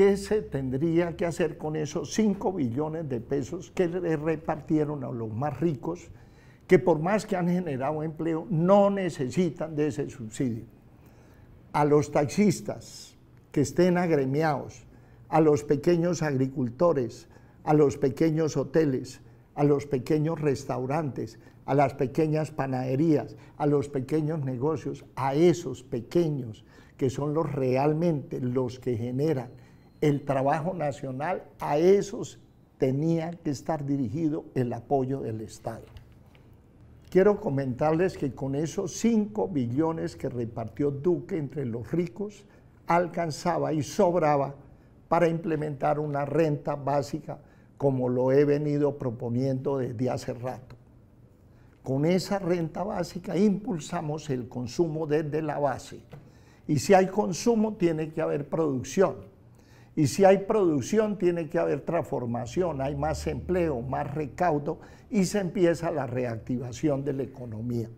¿Qué se tendría que hacer con esos 5 billones de pesos que le repartieron a los más ricos, que por más que han generado empleo, no necesitan de ese subsidio? A los taxistas que estén agremiados, a los pequeños agricultores, a los pequeños hoteles, a los pequeños restaurantes, a las pequeñas panaderías, a los pequeños negocios, a esos pequeños que son los realmente los que generan el trabajo nacional, a esos tenía que estar dirigido el apoyo del Estado. Quiero comentarles que con esos 5 billones que repartió Duque entre los ricos, alcanzaba y sobraba para implementar una renta básica como lo he venido proponiendo desde hace rato. Con esa renta básica impulsamos el consumo desde la base. Y si hay consumo, tiene que haber producción y si hay producción, tiene que haber transformación, hay más empleo, más recaudo y se empieza la reactivación de la economía.